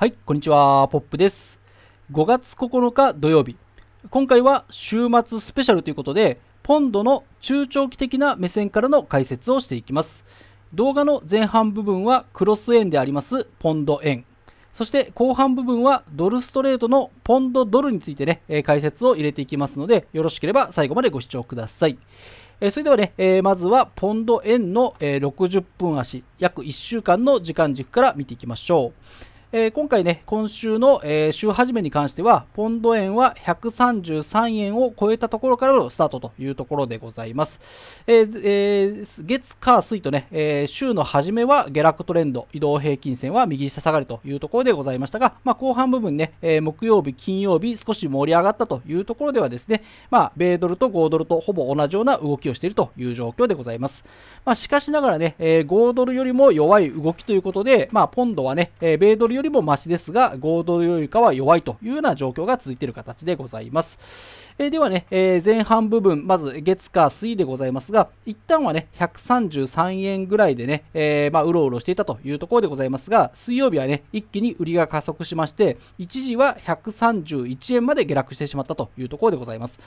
はい、こんにちは、ポップです。5月9日土曜日、今回は週末スペシャルということで、ポンドの中長期的な目線からの解説をしていきます。動画の前半部分はクロス円でありますポンド円。そして後半部分はドルストレートのポンドドルについてね、解説を入れていきますので、よろしければ最後までご視聴ください。それではね、まずはポンド円の、60分足、約1週間の時間軸から見ていきましょう。えー、今回ね、今週の、えー、週初めに関しては、ポンド円は133円を超えたところからのスタートというところでございます。えーえー、月、火、水とね、え週の初めは下落トレンド、移動平均線は右下下がりというところでございましたが、まあ、後半部分ね、え木曜日、金曜日、少し盛り上がったというところではですね、まあ、米ドルと5ドルとほぼ同じような動きをしているという状況でございます。まあ、しかしながらね、え5ドルよりも弱い動きということで、まあ、ポンドはね、え米ドルよりもマシですが、5ドルよりかは弱いというような状況が続いている形でございます。えではね、え前半部分、まず月火水でございますが、一旦はね、133円ぐらいでね、えまあ、うろうろしていたというところでございますが、水曜日はね、一気に売りが加速しまして、一時は131円まで下落してしまったというところでございます。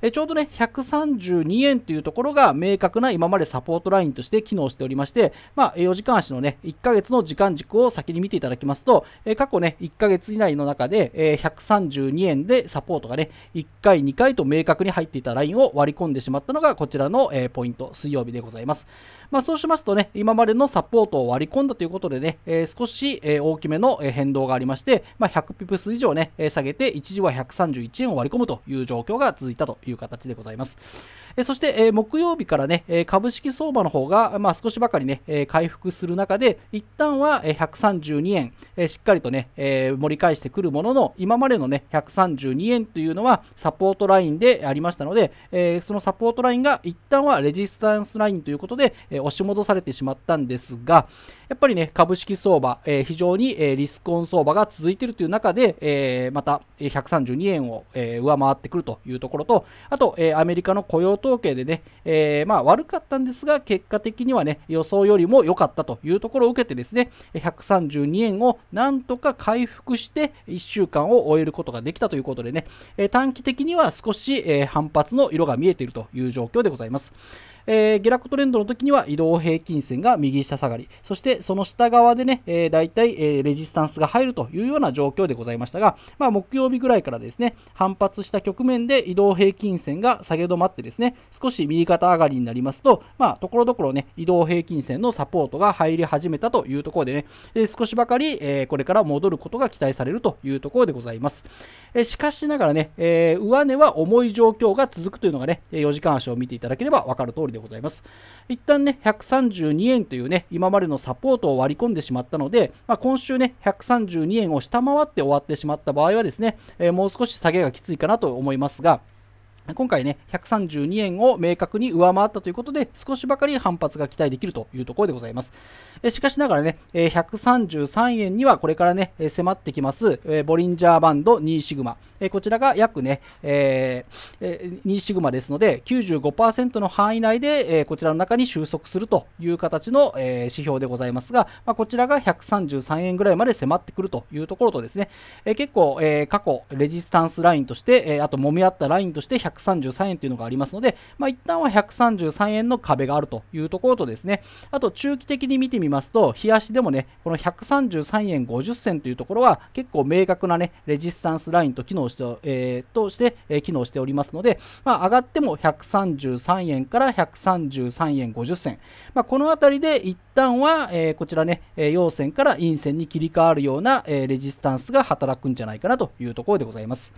えちょうどね、132円というところが明確な今までサポートラインとして機能しておりまして、まあ、4時間足のね、1ヶ月の時間軸を先に見ていただきますと、え過去ね、1ヶ月以内の中で、え132円でサポートがね、1回、2回、かいと明確に入っていたラインを割り込んでしまったのがこちらの、えポイント、水曜日でございます。まあ、そうしますとね、今までのサポートを割り込んだということでね、え少し、え大きめの変動がありまして、まあ、100ピプス以上ね、下げて一時は131円を割り込むという状況が続いたという形でございます。そして、木曜日からね、株式相場の方が、まあ、少しばかりね、回復する中で、一旦は、え132円、しっかりとね、盛り返してくるものの、今までのね、132円というのは、サポートラインでありましたので、えー、そのサポートラインが一旦はレジスタンスラインということで、え押し戻されてしまったんですが、やっぱりね、株式相場、えー、非常に、えー、リスクオン相場が続いているという中で、えー、また132円を、えー、上回ってくるというところと、あと、えー、アメリカの雇用統計でね、えー、まあ悪かったんですが、結果的にはね、予想よりも良かったというところを受けてですね、132円をなんとか回復して1週間を終えることができたということでね、えー、短期的には少し、えー、反発の色が見えているという状況でございます。えー、下落トレンドの時には移動平均線が右下下がり、そしてその下側でね、えー、大体、えー、レジスタンスが入るというような状況でございましたが、まあ、木曜日ぐらいからですね、反発した局面で移動平均線が下げ止まってですね、少し右肩上がりになりますと、まところどころね、移動平均線のサポートが入り始めたというところでね、え少しばかり、えこれから戻ることが期待されるというところでございます。えしかしながらね、え上値は重い状況が続くというのがね、4時間足を見ていただければ分かる通りでございます一旦ね132円というね今までのサポートを割り込んでしまったので、まあ、今週ね132円を下回って終わってしまった場合はですね、えー、もう少し下げがきついかなと思いますが今回ね、132円を明確に上回ったということで、少しばかり反発が期待できるというところでございます。しかしながらね、133円にはこれからね、迫ってきます、ボリンジャーバンド2シグマ。こちらが約ね、2シグマですので、95%の範囲内で、こちらの中に収束するという形の、指標でございますが、こちらが133円ぐらいまで迫ってくるというところとですね、結構、過去、レジスタンスラインとして、あと揉み合ったラインとして、133円というのがありますので、まあ、一旦は133円の壁があるというところとですね、あと中期的に見てみますと、日足でもね、この133円50銭というところは結構明確なね、レジスタンスラインと機能して、えー、として、えー、機能しておりますので、まあ、上がっても133円から133円50銭、まあ、この辺りで一旦は、えー、こちらね、陽線から陰線に切り替わるような、えレジスタンスが働くんじゃないかなというところでございます。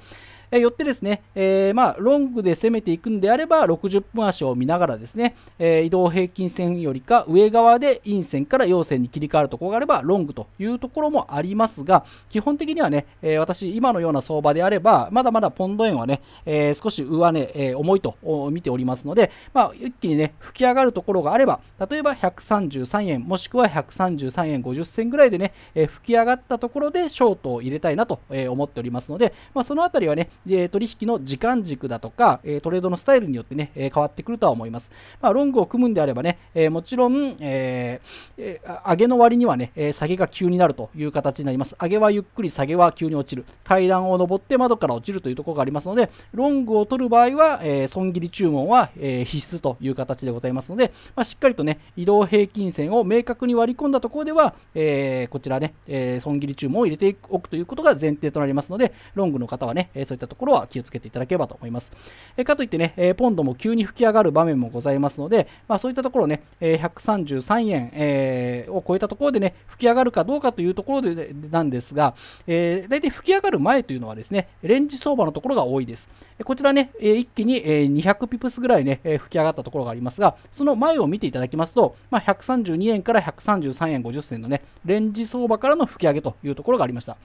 えよってですね、えー、まあ、ロングで攻めていくんであれば、60分足を見ながらですね、え移動平均線よりか上側で陰線から陽線に切り替わるところがあれば、ロングというところもありますが、基本的にはね、え私、今のような相場であれば、まだまだポンド円はね、え少し上値、ね、え重いと見ておりますので、まあ、一気にね、吹き上がるところがあれば、例えば133円、もしくは133円50銭ぐらいでね、え吹き上がったところでショートを入れたいなと思っておりますので、まあ、そのあたりはね、で取引の時間軸だとか、えトレードのスタイルによってね、え変わってくるとは思います。まあ、ロングを組むんであればね、えもちろん、えー、上げの割にはね、え下げが急になるという形になります。上げはゆっくり、下げは急に落ちる。階段を上って窓から落ちるというところがありますので、ロングを取る場合は、え損切り注文は、え必須という形でございますので、まあ、しっかりとね、移動平均線を明確に割り込んだところでは、えこちらね、え損切り注文を入れておくということが前提となりますので、ロングの方はね、そういったったところは気をつけていただければと思います。えかといってね、えポンドも急に吹き上がる場面もございますので、まあ、そういったところね、え133円、えを超えたところでね、吹き上がるかどうかというところでなんですが、えー、大体吹き上がる前というのはですね、レンジ相場のところが多いです。こちらね、一気に200ピプスぐらいね、吹き上がったところがありますが、その前を見ていただきますと、まあ、132円から133円50銭のね、レンジ相場からの吹き上げというところがありました。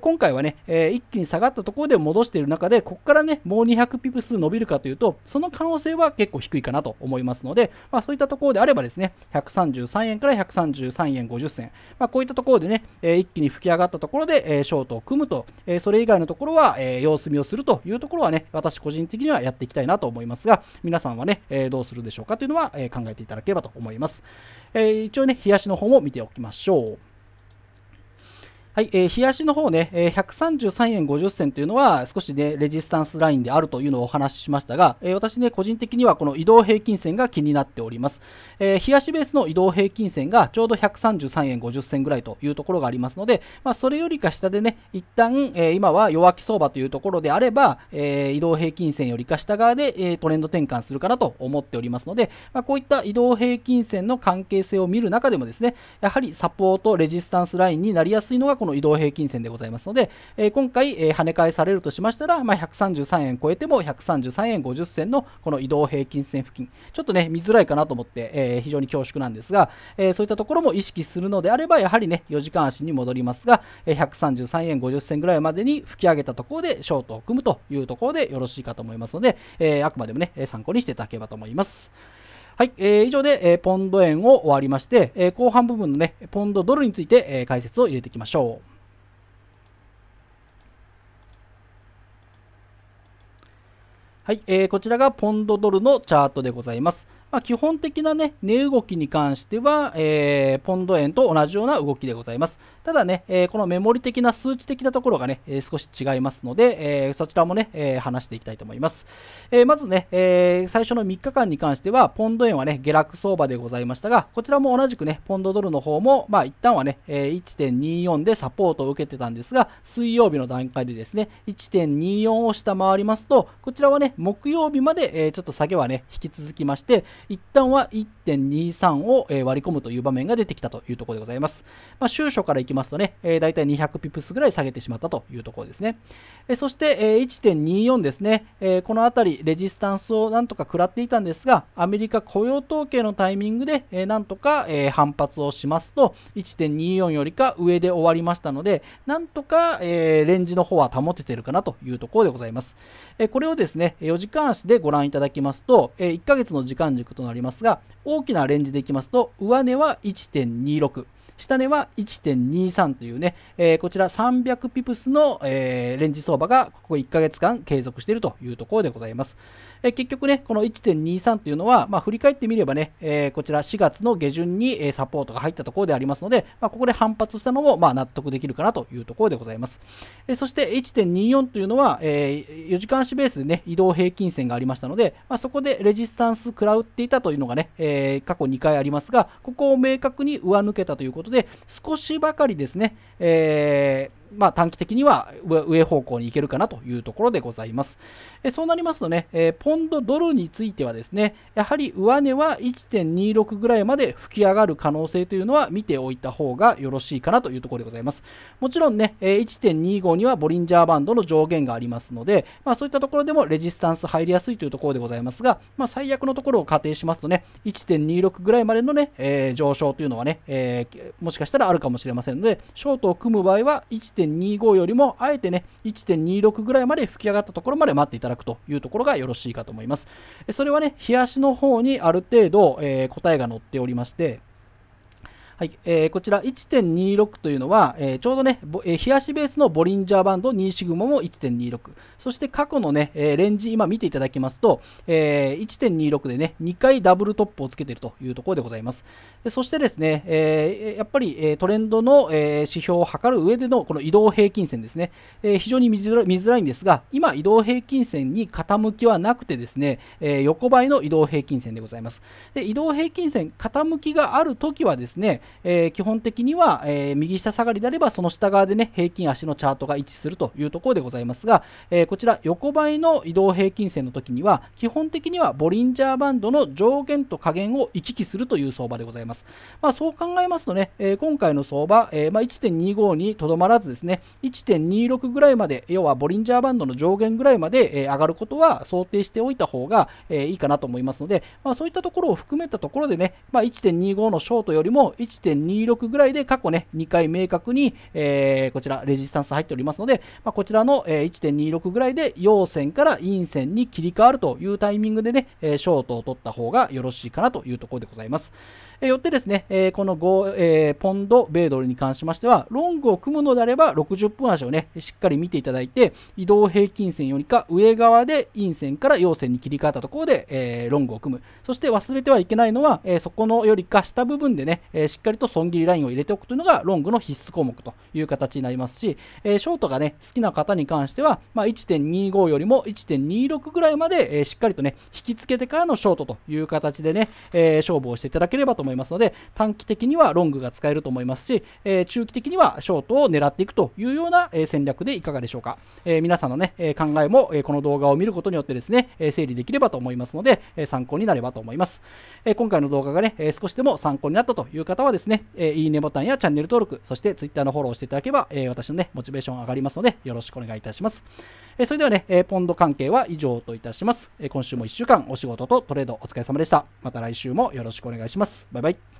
今回はね、一気に下がったところで戻している中で、ここからね、もう200ピプ数伸びるかというと、その可能性は結構低いかなと思いますので、まあ、そういったところであればですね、133円から133円50銭、まあ、こういったところでね、えー、一気に吹き上がったところで、えー、ショートを組むと、えー、それ以外のところは、えー、様子見をするというところはね、私個人的にはやっていきたいなと思いますが、皆さんはね、えどうするでしょうかというのは、え考えていただければと思います。え一応ね、冷やしの方も見ておきましょう。はい、えー、日足の方ね、えー、133円50銭というのは少しね、レジスタンスラインであるというのをお話ししましたが、えー、私ね、個人的にはこの移動平均線が気になっております。えー、冷やベースの移動平均線がちょうど133円50銭ぐらいというところがありますので、まあ、それよりか下でね、一旦、えー、今は弱気相場というところであれば、えー、移動平均線よりか下側で、えー、トレンド転換するかなと思っておりますので、まあ、こういった移動平均線の関係性を見る中でもですね、やはりサポート、レジスタンスラインになりやすいのがこのの移動平均線でございますので、えー、今回、えー、跳ね返されるとしましたら、まあ、133円超えても133円50銭のこの移動平均線付近ちょっとね見づらいかなと思って、えー、非常に恐縮なんですが、えそういったところも意識するのであればやはりね4時間足に戻りますが、え133円50銭ぐらいまでに吹き上げたところでショートを組むというところでよろしいかと思いますので、えあくまでもね参考にしていただければと思います。はい、えー、以上で、えー、ポンド円を終わりまして、えー、後半部分のね、ポンドドルについて、えー、解説を入れていきましょう。はい、えー、こちらがポンドドルのチャートでございます。まあ、基本的なね、値動きに関しては、えー、ポンド円と同じような動きでございます。ただね、えー、このメモリ的な数値的なところがね、えー、少し違いますので、えそちらもね、え話していきたいと思います。えまずね、え最初の3日間に関しては、ポンド円はね、下落相場でございましたが、こちらも同じくね、ポンドドルの方も、まあ、一旦はね、え1.24でサポートを受けてたんですが、水曜日の段階でですね、1.24を下回りますと、こちらはね、木曜日まで、えちょっと下げはね、引き続きまして、一旦は1.23を、割り込むという場面が出てきたというところでございます。まあ、収書からいきますとね、大体200ピプスぐらい下げてしまったというところですね。そして、1.24ですね、このあたり、レジスタンスをなんとか食らっていたんですが、アメリカ雇用統計のタイミングで、なんとか、反発をしますと、1.24よりか上で終わりましたので、なんとか、レンジの方は保ててるかなというところでございます。これをですね、4時間足でご覧いただきますと、1ヶ月の時間軸ことになりますが大きなレンジでいきますと上値は1.26下値は1.23というね、えー、こちら300ピプスの、えー、レンジ相場がここ1ヶ月間継続しているというところでございます。えー、結局ね、この1.23というのは、まあ、振り返ってみればね、えー、こちら4月の下旬に、えサポートが入ったところでありますので、まあ、ここで反発したのも、まあ、納得できるかなというところでございます。えそして1.24というのは、え4時間足ベースでね、移動平均線がありましたので、まそこでレジスタンス食らうっていたというのがね、え過去2回ありますが、ここを明確に上抜けたということでで、少しばかりですね、えまあ、短期的には上方向に行けるかなというところでございます。えそうなりますとね、えポンドドルについてはですね、やはり上値は1.26ぐらいまで吹き上がる可能性というのは見ておいた方がよろしいかなというところでございます。もちろんね、え1.25にはボリンジャーバンドの上限がありますので、まあ、そういったところでもレジスタンス入りやすいというところでございますが、まあ、最悪のところを仮定しますとね、1.26ぐらいまでのね、えー、上昇というのはね、えー、もしかしたらあるかもしれませんので、ショートを組む場合は1.25 1.25よりも、あえてね、1.26ぐらいまで吹き上がったところまで待っていただくというところがよろしいかと思います。それはね、冷やしの方にある程度、えー、答えが載っておりまして、はい、えー、こちら1.26というのは、えー、ちょうどね、えー、冷やしベースのボリンジャーバンド2シグマも1.26。そして過去のね、えー、レンジ今見ていただきますと、えー、1.26でね、2回ダブルトップをつけているというところでございます。そしてですね、えー、やっぱり、えー、トレンドの、えー、指標を測る上でのこの移動平均線ですね、えー、非常に見づら見づらいんですが、今移動平均線に傾きはなくてですね、えー、横ばいの移動平均線でございます。で移動平均線傾きがあるときはですね、えー、基本的には、えー、右下下がりであればその下側でね平均足のチャートが位置するというところでございますが、えー、こちら横ばいの移動平均線の時には基本的にはボリンジャーバンドの上限と下限を行き来するという相場でございます、まあ、そう考えますとね、え今回の相場、えまあ、1.25にとどまらずですね1.26ぐらいまで要はボリンジャーバンドの上限ぐらいまで、え上がることは想定しておいた方が、えいいかなと思いますので、まあ、そういったところを含めたところでね、まあ、1.25のショートよりも1 1.26ぐらいで過去ね、2回明確に、えー、こちらレジスタンス入っておりますので、まあ、こちらの、えー、1.26ぐらいで陽線から陰線に切り替わるというタイミングでね、えー、ショートを取った方がよろしいかなというところでございます。えよってですね、えこの5、えポンド、米ドルに関しましては、ロングを組むのであれば、60分足をね、しっかり見ていただいて、移動平均線よりか上側で陰線から陽線に切り替わったところで、えロングを組む。そして忘れてはいけないのは、えそこのよりか下部分でね、えしっかりと損切りラインを入れておくというのが、ロングの必須項目という形になりますし、えショートがね、好きな方に関しては、まあ、1.25よりも1.26ぐらいまで、えしっかりとね、引きつけてからのショートという形でね、え勝負をしていただければと思います。思いますので短期的にはロングが使えると思いますし、えー、中期的にはショートを狙っていくというような、え戦略でいかがでしょうか、え皆さんの、ねえ考えも、えこの動画を見ることによってですね、え整理できればと思いますので、え参考になればと思います、え今回の動画がね、え少しでも参考になったという方はですね、えいいねボタンやチャンネル登録そして Twitter のフォローしていただければ、え私のねモチベーション上がりますのでよろしくお願いいたします、えそれではね、えポンド関係は以上といたします、え今週も1週間お仕事とトレードお疲れ様でしたまた来週もよろしくお願いしますバイバイ。